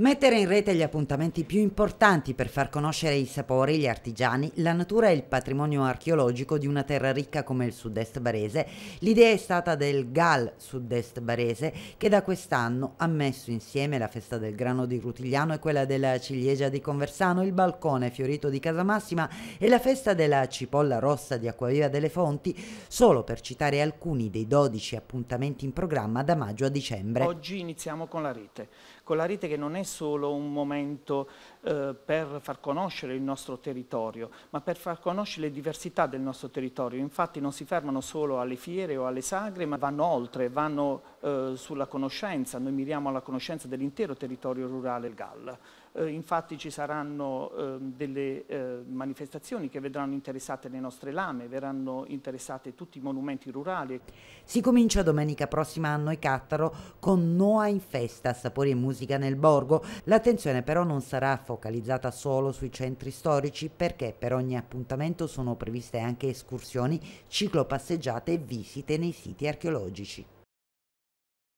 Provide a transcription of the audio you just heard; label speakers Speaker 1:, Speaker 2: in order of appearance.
Speaker 1: Mettere in rete gli appuntamenti più importanti per far conoscere i sapori, gli artigiani, la natura e il patrimonio archeologico di una terra ricca come il sud-est barese, l'idea è stata del GAL sud-est barese che da quest'anno ha messo insieme la festa del grano di Rutigliano e quella della ciliegia di Conversano, il balcone fiorito di Casamassima e la festa della cipolla rossa di Acquaviva delle Fonti, solo per citare alcuni dei 12 appuntamenti in programma da maggio a dicembre. Oggi
Speaker 2: iniziamo con la rete, con la rete che non è solo un momento eh, per far conoscere il nostro territorio, ma per far conoscere le diversità del nostro territorio. Infatti non si fermano solo alle fiere o alle sagre, ma vanno oltre, vanno eh, sulla conoscenza, noi miriamo alla conoscenza dell'intero territorio rurale del Gall. Eh, infatti ci saranno ehm, delle eh, manifestazioni che vedranno interessate le nostre lame, verranno interessate tutti i monumenti rurali.
Speaker 1: Si comincia domenica prossima a Noi Cattaro con Noa in festa, sapori e musica nel borgo capoluogo. L'attenzione però non sarà focalizzata solo sui centri storici perché per ogni appuntamento sono previste anche escursioni, ciclopasseggiate e visite nei siti archeologici.